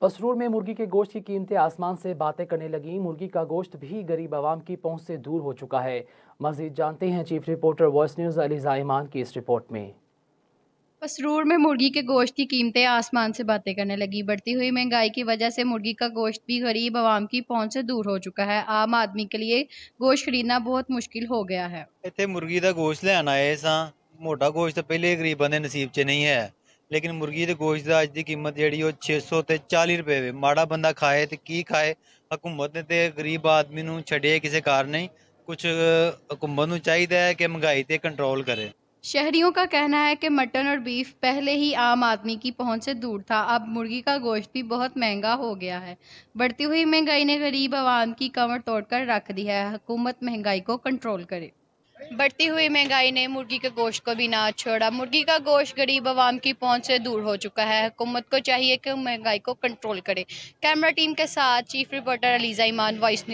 पसरूर में मुर्गी के गोश्त की कीमतें आसमान से बातें करने लगी मुर्गी का गोश्त भी गरीब आवाम की पहुंच से दूर हो चुका है मजीद जानते हैं chief reporter voice news Aliza Iman की इस रिपोर्ट में पसरूर में मुर्गी के गोश्त की कीमतें आसमान से बातें करने लगी बढ़ती हुई महंगाई की वजह से मुर्गी का गोश्त भी गरीब आवाम की पहुंच से दूर हो चुका है आम आदमी के लिए गोश्त खरीदना बहुत मुश्किल हो गया है इतने मुर्गी का गोश्त लेना है मोटा गोश्त पहले गरीब बंदे नसीब च नहीं है ਲੇਕਿਨ ਮੁਰਗੀ ਦੇ ਗੋਸ਼ਤ ਦਾ ਅੱਜ ਦੀ ਕੀਮਤ ਜਿਹੜੀ ਉਹ 600 ਤੇ 40 ਰੁਪਏ ਵੇ ਮਾੜਾ ਬੰਦਾ ਖਾਏ ਤੇ ਕੀ ਖਾਏ ਹਕੂਮਤ ਨੇ ਤੇ ਗਰੀਬ ਆਦਮੀ ਨੂੰ ਛੱਡੇ ਕਿਸੇ ਕਾਰ ਨਹੀਂ ਕੁਝ ਹਕੂਮਤ ਨੂੰ ਚਾਹੀਦਾ ਹੈ ਕਿ ਮਹਿੰਗਾਈ शहरियों का कहना है कि मटन और बीफ पहले ही आम आदमी की पहुंच से दूर था अब मुर्गी का गोश्त भी बहुत महंगा हो गया है बढ़ती हुई महंगाई ने गरीब आवाम की कमर तोड़कर रख दी है हुकूमत महंगाई को कंट्रोल करे बढ़ती हुई महंगाई ने मुर्गी के गोश्त को भी ना छोड़ा मुर्गी का गोश्त गरीब आवाम की पहुंच से दूर हो चुका है हुकूमत को चाहिए कि महंगाई को कंट्रोल करे कैमरा टीम के साथ chief reporter Aliza Iman voice